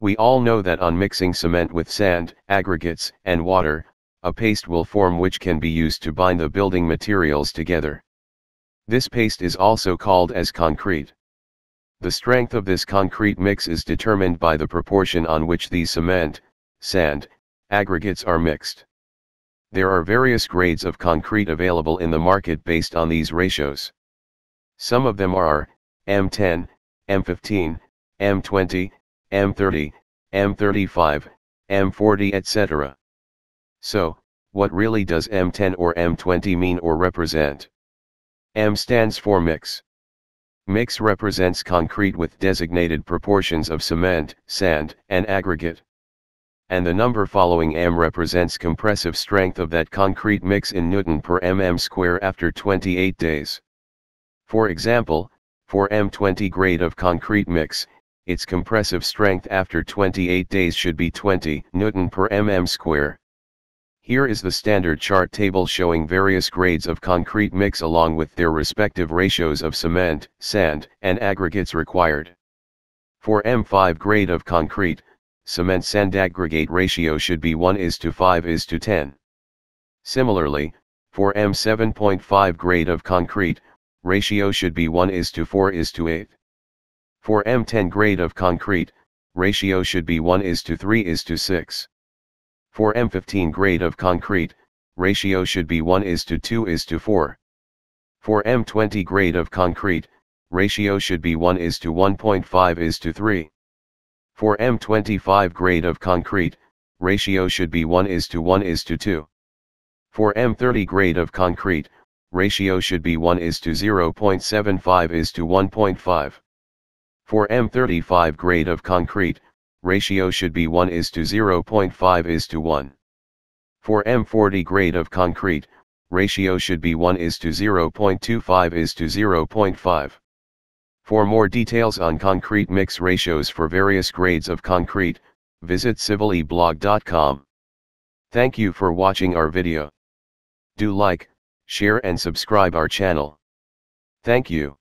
We all know that on mixing cement with sand, aggregates, and water, a paste will form which can be used to bind the building materials together. This paste is also called as concrete. The strength of this concrete mix is determined by the proportion on which the cement, sand, aggregates are mixed. There are various grades of concrete available in the market based on these ratios. Some of them are M10, M15, M20, M30, M35, M40 etc. So, what really does M10 or M20 mean or represent? M stands for mix. Mix represents concrete with designated proportions of cement, sand, and aggregate. And the number following M represents compressive strength of that concrete mix in Newton per mm square after 28 days. For example, for M20 grade of concrete mix, its compressive strength after 28 days should be 20 Newton per mm square. Here is the standard chart table showing various grades of concrete mix along with their respective ratios of cement, sand, and aggregates required. For M5 grade of concrete, cement sand aggregate ratio should be 1 is to 5 is to 10. Similarly, for M7.5 grade of concrete, ratio should be 1 is to 4 is to 8. For M10 grade of concrete, ratio should be 1 is to 3 is to 6. For M15 grade of concrete, ratio should be 1 is to 2 is to 4. For M20 grade of concrete, ratio should be 1 is to 1.5 is to 3. For M25 grade of concrete, ratio should be 1 is to 1 is to 2. For M30 grade of concrete, ratio should be 1 is to 0.75 is to 1.5. For M35 grade of concrete, ratio should be 1 is to 0.5 is to 1. For M40 grade of concrete, ratio should be 1 is to 0.25 is to 0.5. For more details on concrete mix ratios for various grades of concrete, visit civileblog.com. Thank you for watching our video. Do like, share and subscribe our channel. Thank you.